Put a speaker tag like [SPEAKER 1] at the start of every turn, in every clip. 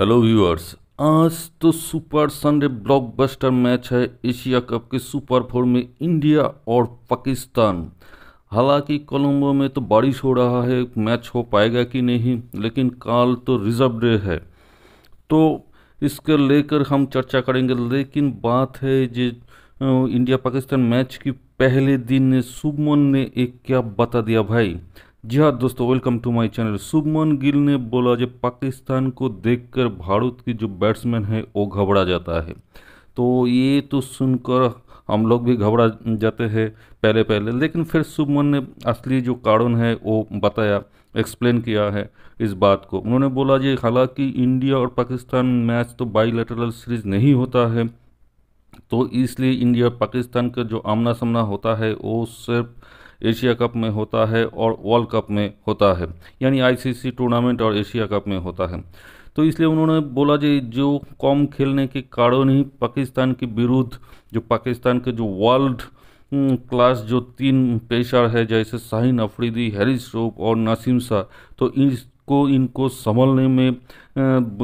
[SPEAKER 1] hello viewers आज तो super Sunday blockbuster match है एशिया कप के सुपर फोर में इंडिया और पाकिस्तान हालांकि कोलंबो में तो बारिश हो रहा है मैच हो पाएगा कि नहीं लेकिन कल तो रिजर्व डे है तो इसके लेकर हम चर्चा करेंगे लेकिन बात है जो इंडिया पाकिस्तान मैच की पहले दिन ने सुमन ने एक क्या बता दिया भाई जी हाँ दोस्तों welcome to my channel Shubman Gill ने बोला जब पाकिस्तान को देखकर भारत की जो बैट्समैन है वो घबरा जाता है तो ये तो सुनकर हम लोग भी घबरा जाते हैं पहले पहले लेकिन फिर शुभमन ने असली जो कारण है वो बताया एक्सप्लेन किया है इस बात को उन्होंने बोला जी हालांकि इंडिया और पाकिस्तान मैच तो बाईलेटरल सीरीज नहीं होता है तो इसलिए इंडिया पाकिस्तान का जो आमना सामना होता है वो सिर्फ एशिया कप में होता है और वर्ल्ड कप में होता है यानी आईसीसी टूर्नामेंट और एशिया कप में होता है तो इसलिए उन्होंने बोला जी जो कम खेलने के कारण ही पाकिस्तान के विरुद्ध जो पाकिस्तान के जो वर्ल्ड हम्म, क्लास जो तीन पेशर है जैसे शाहीन अफरीदी हैरिस रोप और नासिम शाह तो इसको इनको संभलने में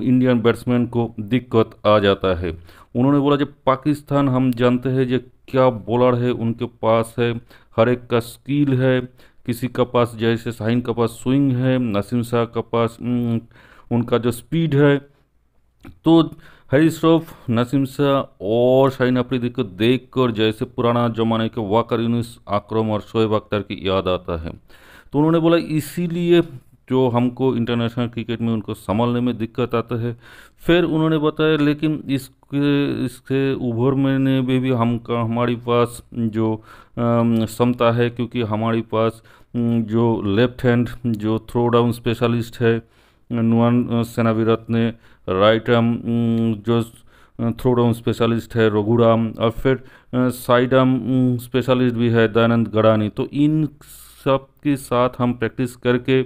[SPEAKER 1] इंडियन बैट्समैन को दिक्कत आ जाता है उन्होंने बोला जब पाकिस्तान हम जानते हैं जो क्या बॉलर है उनके पास है हर एक का स्किल है किसी का पास जैसे शाहीन का पास स्विंग है नसीम शाह का पास उनका जो स्पीड है तो हरी श्रॉफ नसीम शाह और शाहीन अफरीदी को देख कर जैसे पुराना ज़माने के वाकर यूनिस आक्रम और शोएब अख्तर की याद आता है तो उन्होंने बोला इसीलिए जो हमको इंटरनेशनल क्रिकेट में उनको संभालने में दिक्कत आता है फिर उन्होंने बताया लेकिन इसके इसके उभर में भी हम हमारे पास जो क्षमता है क्योंकि हमारे पास जो लेफ्ट हैंड जो थ्रो डाउन स्पेशलिस्ट है नुआन सेनावीरत ने राइट आर्म जो थ्रो डाउन स्पेशलिस्ट है रघुराम और फिर साइड आर्म स्पेशलिस्ट भी है दयानंद गड़ानी तो इन सब के साथ हम प्रैक्टिस करके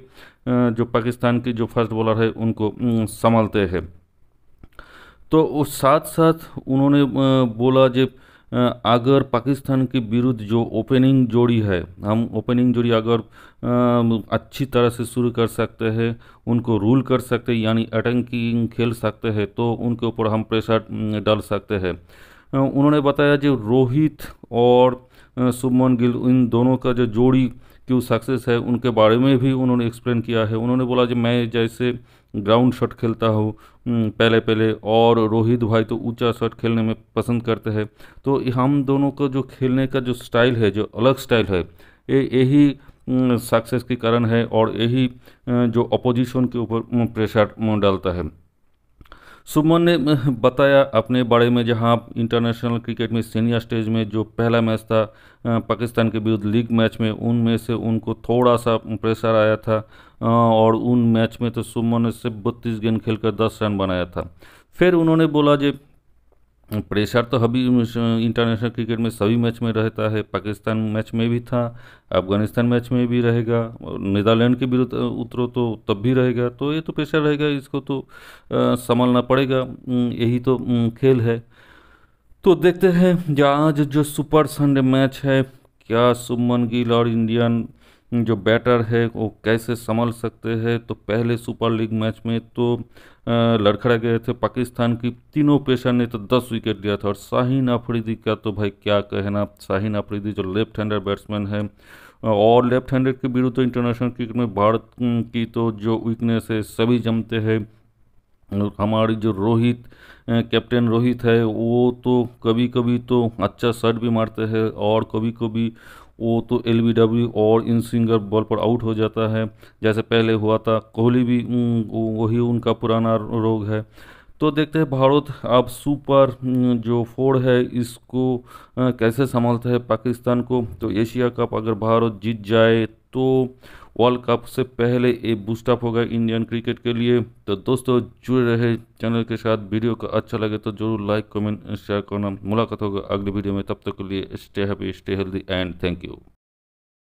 [SPEAKER 1] जो पाकिस्तान के जो फर्स्ट बॉलर है उनको संभालते हैं तो उस साथ साथ उन्होंने बोला जब अगर पाकिस्तान के विरुद्ध जो ओपनिंग जोड़ी है हम ओपनिंग जोड़ी अगर अच्छी तरह से शुरू कर सकते हैं उनको रूल कर सकते हैं यानी अटैकिंग खेल सकते हैं तो उनके ऊपर हम प्रेशर डाल सकते हैं उन्होंने बताया जो रोहित और सुमन गिल इन दोनों का जो जोड़ी क्यों सक्सेस है उनके बारे में भी उन्होंने एक्सप्लेन किया है उन्होंने बोला जो मैं जैसे ग्राउंड शॉट खेलता हूँ पहले पहले और रोहित भाई तो ऊंचा शॉट खेलने में पसंद करते हैं तो हम दोनों का जो खेलने का जो स्टाइल है जो अलग स्टाइल है ये यही सक्सेस के कारण है और यही जो अपोजिशन के ऊपर प्रेशर डालता है सुमन ने बताया अपने बारे में जहां इंटरनेशनल क्रिकेट में सीनियर स्टेज में जो पहला मैच था पाकिस्तान के विरुद्ध लीग मैच में उनमें से उनको थोड़ा सा प्रेशर आया था और उन मैच में तो सुमन ने सिर्फ बत्तीस गेंद खेलकर दस रन बनाया था फिर उन्होंने बोला जी प्रेशर तो अभी इंटरनेशनल क्रिकेट में सभी मैच में रहता है पाकिस्तान मैच में भी था अफगानिस्तान मैच में भी रहेगा नीदरलैंड के विरुद्ध उतरो तो तब भी रहेगा तो ये तो प्रेशर रहेगा इसको तो संभालना पड़ेगा यही तो खेल है तो देखते हैं जो आज जो सुपर संडे मैच है क्या सुमन गिल और इंडियन जो बैटर है वो कैसे संभल सकते हैं तो पहले सुपर लीग मैच में तो लड़खड़ा गए थे पाकिस्तान की तीनों पेशर ने तो दस विकेट लिया था और शाहीन अफरीदी का तो भाई क्या कहना शाहीन अफरीदी जो लेफ्ट हैंडर बैट्समैन है और लेफ्ट हैंडर के विरुद्ध तो इंटरनेशनल क्रिकेट में भारत की तो जो वीकनेस है सभी जमते हैं हमारी जो रोहित कैप्टन रोहित है वो तो कभी कभी तो अच्छा शर्ट भी मारते हैं और कभी कभी वो तो एल और इन सिंगर बॉल पर आउट हो जाता है जैसे पहले हुआ था कोहली भी वही उनका पुराना रोग है तो देखते हैं भारत अब सुपर जो फोर है इसको कैसे संभालता है पाकिस्तान को तो एशिया कप अगर भारत जीत जाए तो वर्ल्ड कप से पहले ये बूस्टअप होगा इंडियन क्रिकेट के लिए तो दोस्तों जुड़े रहे चैनल के साथ वीडियो को अच्छा लगे तो जरूर लाइक कमेंट शेयर करना मुलाकात होगा अगली वीडियो में तब तक के लिए stay happy stay healthy and thank you